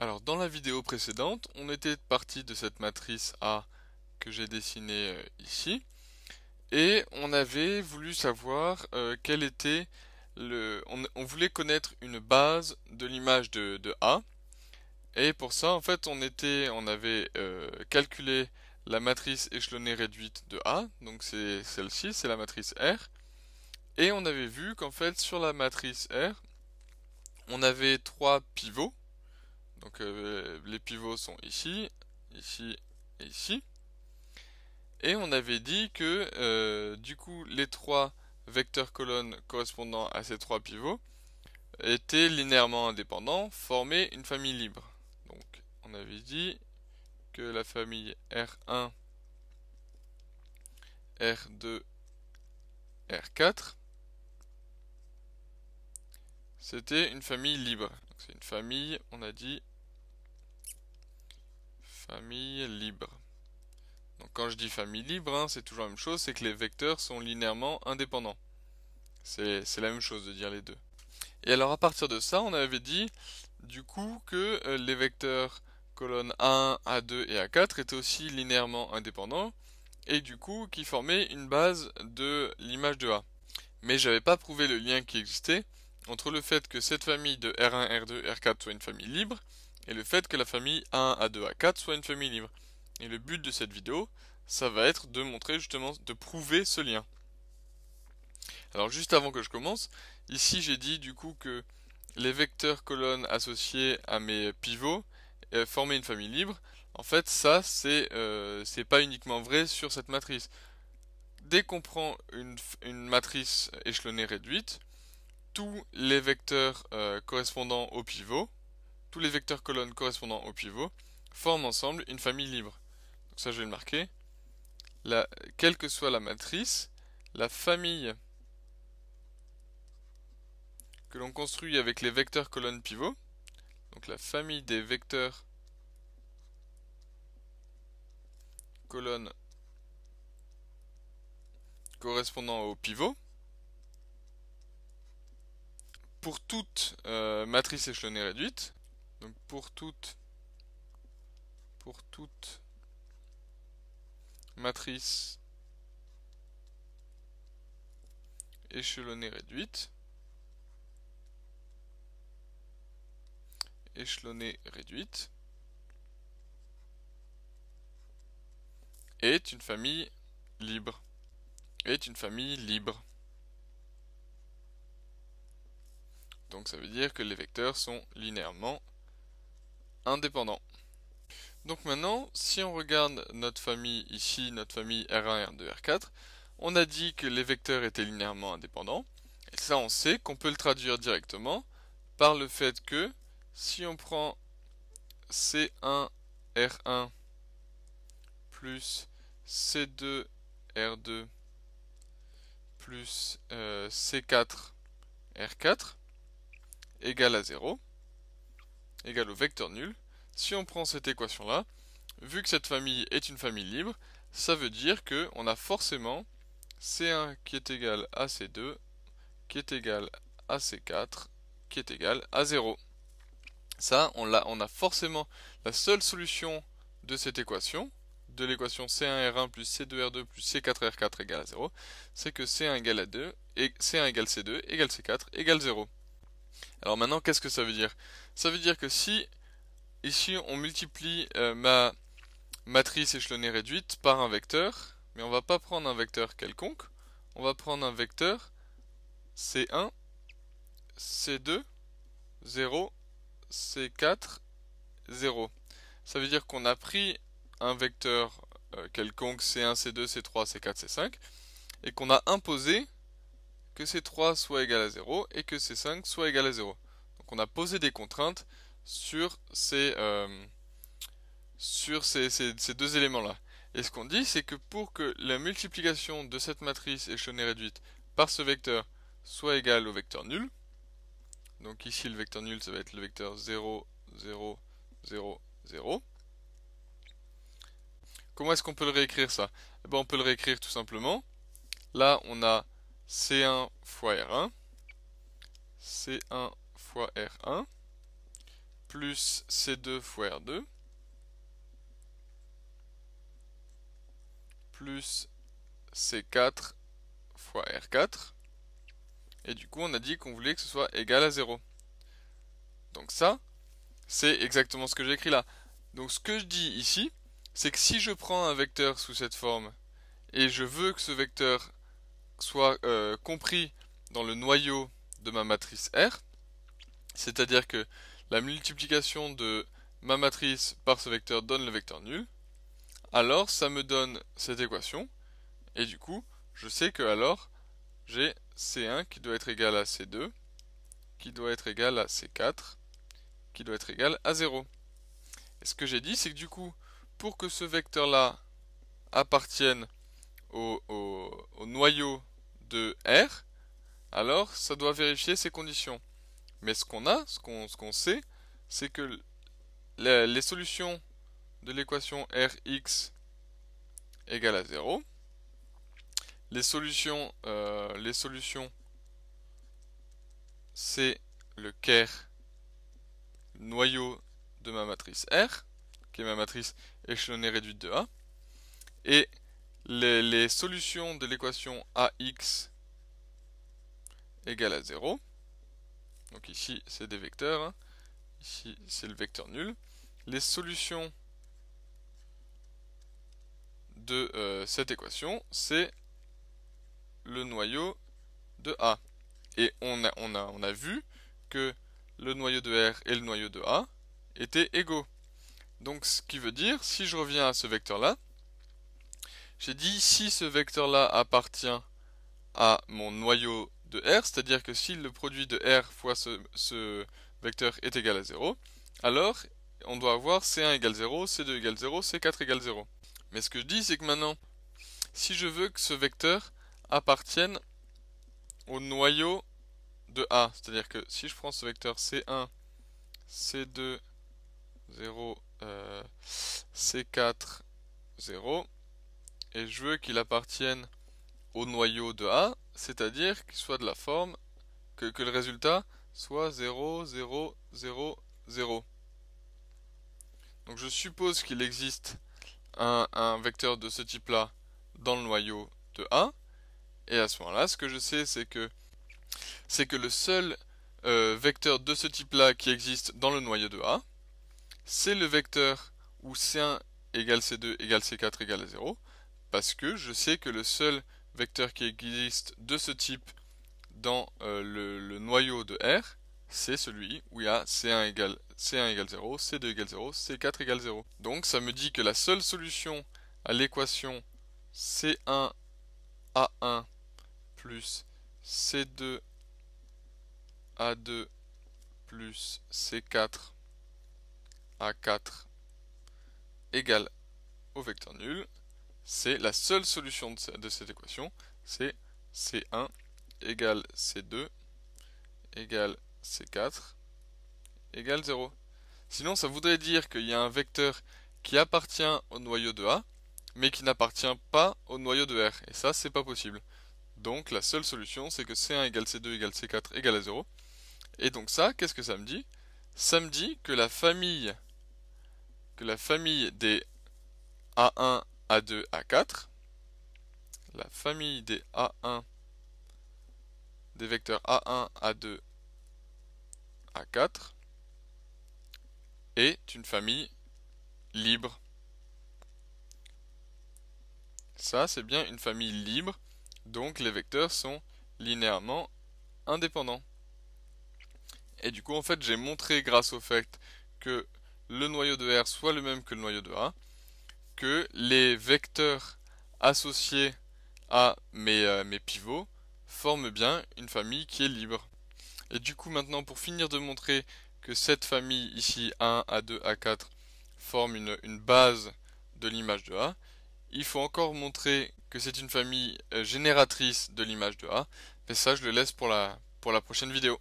Alors dans la vidéo précédente, on était parti de cette matrice A que j'ai dessinée euh, ici et on avait voulu savoir euh, quel était le... On, voulait connaître une base de l'image de, A et pour ça en fait on était, on avait euh, calculé la matrice échelonnée réduite de A, donc c'est celle-ci, c'est la matrice R et on avait vu qu'en fait sur la matrice R on avait trois pivots donc euh, les pivots sont ici, ici et ici. Et on avait dit que euh, du coup les trois vecteurs colonnes correspondant à ces trois pivots étaient linéairement indépendants, formaient une famille libre. Donc on avait dit que la famille R1, R2, R4 c'était une famille libre. C'est une famille, on a dit, Famille libre. Donc quand je dis famille libre, hein, c'est toujours la même chose, c'est que les vecteurs sont linéairement indépendants. C'est la même chose de dire les deux. Et alors à partir de ça, on avait dit du coup que euh, les vecteurs colonnes A1, A2 et A4 étaient aussi linéairement indépendants et du coup qui formaient une base de l'image de A. Mais je n'avais pas prouvé le lien qui existait entre le fait que cette famille de R1, R2, R4 soit une famille libre et le fait que la famille 1 à 2 à 4 soit une famille libre. Et le but de cette vidéo, ça va être de montrer justement, de prouver ce lien. Alors juste avant que je commence, ici j'ai dit du coup que les vecteurs colonnes associés à mes pivots euh, formaient une famille libre. En fait ça c'est euh, c'est pas uniquement vrai sur cette matrice. Dès qu'on prend une, matrice échelonnée réduite, tous les vecteurs euh, correspondant au pivot tous les vecteurs colonnes correspondant au pivot forment ensemble une famille libre. Donc ça je vais le marquer. quelle que soit la matrice, la famille que l'on construit avec les vecteurs colonnes pivot, donc la famille des vecteurs colonnes correspondant au pivot, pour toute euh, matrice échelonnée réduite, donc pour toute, pour toute matrice échelonnée réduite, échelonnée réduite est une famille libre. Est une famille libre. Donc ça veut dire que les vecteurs sont linéairement indépendant. Donc maintenant, si on regarde notre famille ici, notre famille R1, R2, R4, on a dit que les vecteurs étaient linéairement indépendants. Et ça, on sait qu'on peut le traduire directement par le fait que si on prend C1, R1 plus C2, R2 plus euh, C4, R4 égale à 0, égale au vecteur nul, si on prend cette équation là, vu que cette famille est une famille libre, ça veut dire que on a forcément C1 qui est égal à C2, qui est égal à C4, qui est égal à 0. Ça, on a, on a forcément la seule solution de cette équation, de l'équation C1R1 plus C2R2 plus C4R4 égale à 0, c'est que C1 égale à 2, et C1 égale C2 égale C4 égale 0. Alors maintenant, qu'est-ce que ça veut dire Ça veut dire que si, ici, on multiplie euh, ma matrice échelonnée réduite par un vecteur, mais on va pas prendre un vecteur quelconque, on va prendre un vecteur C1, C2, 0, C4, 0. Ça veut dire qu'on a pris un vecteur euh, quelconque C1, C2, C3, C4, C5 et qu'on a imposé que c 3 soit égal à 0 et que c 5 soit égal à 0. Donc on a posé des contraintes sur ces, euh, sur ces, deux éléments-là. Et ce qu'on dit, c'est que pour que la multiplication de cette matrice échelonnée réduite par ce vecteur soit égale au vecteur nul, donc ici le vecteur nul, ça va être le vecteur 0, 0, 0, 0. Comment est-ce qu'on peut le réécrire ça eh ben, On peut le réécrire tout simplement. Là, on a C1 fois R1, C1 fois R1, plus C2 fois R2, plus C4 fois R4. Et du coup, on a dit qu'on voulait que ce soit égal à 0. Donc ça, c'est exactement ce que j'ai écrit là. Donc ce que je dis ici, c'est que si je prends un vecteur sous cette forme, et je veux que ce vecteur soit euh, compris dans le noyau de ma matrice R, c'est-à-dire que la multiplication de ma matrice par ce vecteur donne le vecteur nul, alors ça me donne cette équation, et du coup, je sais que alors j'ai C1 qui doit être égal à C2, qui doit être égal à C4, qui doit être égal à 0. Et ce que j'ai dit, c'est que du coup, pour que ce vecteur-là appartienne au noyau de R, alors ça doit vérifier ces conditions. Mais ce qu'on a, ce qu'on ce sait, c'est que les, solutions de l'équation Rx égale à 0, les solutions, euh, les solutions c'est le Ker noyau de ma matrice R, qui est ma matrice échelonnée réduite de A, et les, solutions de l'équation ax égale à 0. Donc ici, c'est des vecteurs. Ici, c'est le vecteur nul. Les solutions de euh, cette équation, c'est le noyau de A. Et on a, on, a, on a vu que le noyau de R et le noyau de A étaient égaux. Donc ce qui veut dire, si je reviens à ce vecteur-là, j'ai dit si ce vecteur-là appartient à mon noyau de R, c'est-à-dire que si le produit de R fois ce, vecteur est égal à 0, alors on doit avoir C1 égale 0, C2 égale 0, C4 égale 0. Mais ce que je dis, c'est que maintenant, si je veux que ce vecteur appartienne au noyau de A, c'est-à-dire que si je prends ce vecteur C1, C2, 0, C4, 0, et je veux qu'il appartienne au noyau de A, c'est-à-dire qu'il soit de la forme que, le résultat soit 0, 0, 0, 0. Donc je suppose qu'il existe un, vecteur de ce type-là dans le noyau de A, et à ce moment-là, ce que je sais, c'est que c'est que le seul euh, vecteur de ce type-là qui existe dans le noyau de A, c'est le vecteur où C1 égale C2 égale C4 égale 0, parce que je sais que le seul vecteur qui existe de ce type dans euh, le, noyau de R, c'est celui où il y a 1 C1 égale 0, C2 égale 0, C4 égale 0. Donc ça me dit que la seule solution à l'équation C1 A1 plus C2 A2 plus C4 A4 égale au vecteur nul, c'est la seule solution de cette équation, c'est C1 égale C2 égale C4 égale 0. Sinon, ça voudrait dire qu'il y a un vecteur qui appartient au noyau de A, mais qui n'appartient pas au noyau de R. Et ça, c'est pas possible. Donc, la seule solution, c'est que C1 égale C2 égale C4 égale à 0. Et donc ça, qu'est-ce que ça me dit Ça me dit que la famille, que la famille des A1 a2, A4. La famille des A1, des vecteurs A1, A2, A4 est une famille libre. Ça, c'est bien une famille libre, donc les vecteurs sont linéairement indépendants. Et du coup, en fait, j'ai montré grâce au fait que le noyau de R soit le même que le noyau de A, que les vecteurs associés à mes, euh, mes pivots forment bien une famille qui est libre. Et du coup maintenant pour finir de montrer que cette famille ici 1 A2, A4 forme une, base de l'image de A, il faut encore montrer que c'est une famille euh, génératrice de l'image de A, mais ça je le laisse pour la, pour la prochaine vidéo.